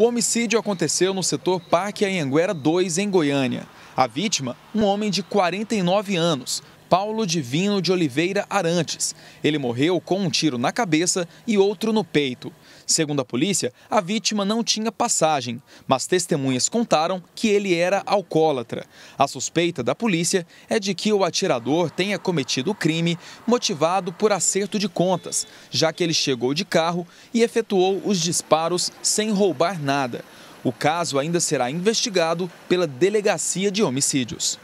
O homicídio aconteceu no setor Parque Anhanguera 2, em Goiânia. A vítima, um homem de 49 anos, Paulo Divino de Oliveira Arantes. Ele morreu com um tiro na cabeça e outro no peito. Segundo a polícia, a vítima não tinha passagem, mas testemunhas contaram que ele era alcoólatra. A suspeita da polícia é de que o atirador tenha cometido o crime motivado por acerto de contas, já que ele chegou de carro e efetuou os disparos sem roubar nada. O caso ainda será investigado pela Delegacia de Homicídios.